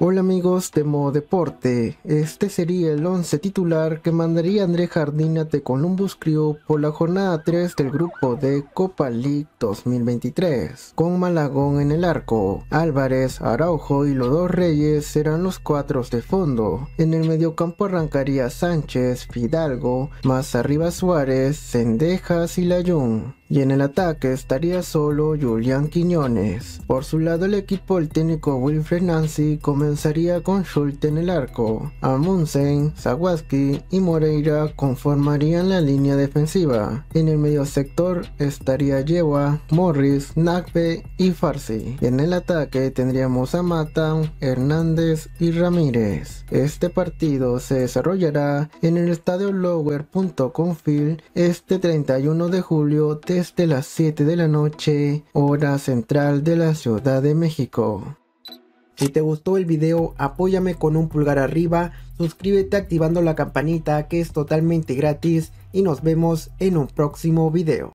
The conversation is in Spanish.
Hola amigos de Modo Deporte, este sería el once titular que mandaría André Jardina de Columbus Crew por la jornada 3 del grupo de Copa League 2023, con Malagón en el arco, Álvarez, Araujo y los dos Reyes serán los cuatro de fondo, en el mediocampo arrancaría Sánchez, Fidalgo, más arriba Suárez, Cendejas y Layún. Y en el ataque estaría solo Julián Quiñones. Por su lado el equipo el técnico Wilfred Nancy comenzaría con Schulte en el arco. Amundsen, Zawaski y Moreira conformarían la línea defensiva. En el medio sector estaría Yewa, Morris, Nagbe y Farsi. en el ataque tendríamos a Mata, Hernández y Ramírez. Este partido se desarrollará en el estadio Lower.confil este 31 de julio de de las 7 de la noche, hora central de la Ciudad de México. Si te gustó el video, apóyame con un pulgar arriba, suscríbete activando la campanita que es totalmente gratis y nos vemos en un próximo video.